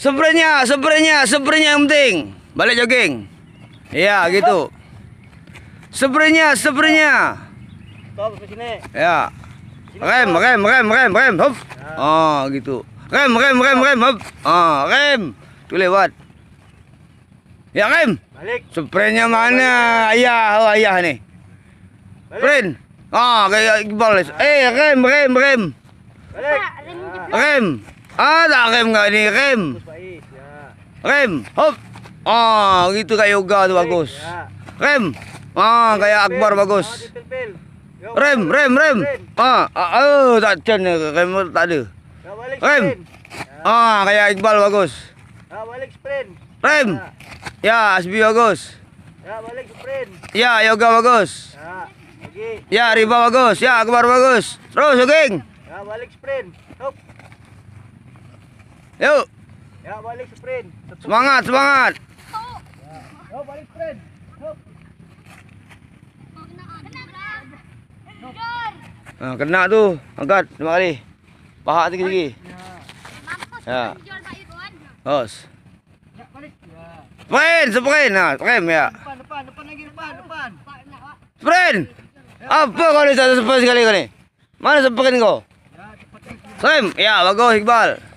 Sebenarnya, sebenarnya, sebenarnya yang penting. Balik jogging. Iya, gitu. Sebenarnya, sebenarnya. Stop ke sini. Ya. Rem, rem, rem, rem, rem. Hop. Oh, gitu. Rem, rem, rem, rem. Hop. Oh, rem. Tuh lewat. Ya, rem. Balik. Sebenarnya mana? Ayah, oh ayah nih. Balik. Ah, oh, kayak balik. Eh, rem, rem, rem. Rem. ah Ada rem enggak ini rem? Rem. Hop. Oh, gitu kayak yoga tuh bagus. Iya. Rem. Ah, kayak Akbar bagus. Rem, rem, rem. Ah, oh, tak cen rem tak ada. Ya. Rem. Ah, kayak Iqbal bagus. Rem. Ya, Asbi bagus. Ya, ya yoga bagus. Ya, ya, Riba bagus. Ya, Akbar bagus. Terus, oke. Okay. Ya balik sprint. Hop. Yuk. Ya balik sprint. Tutup. Semangat, semangat. Ya. Yo balik sprint. Hop. Nah, kena tu. Angkat lima kali. Paha tinggi-tinggi. Ya. Bos. Ya, ya. Sprint, sprint. Nah, sprint ya. Depan, depan, depan lagi depan, depan. Sprint. Apa kau ni satu sprint sekali kau ni? Mana sprint kau? Rem, ya bagus Iqbal.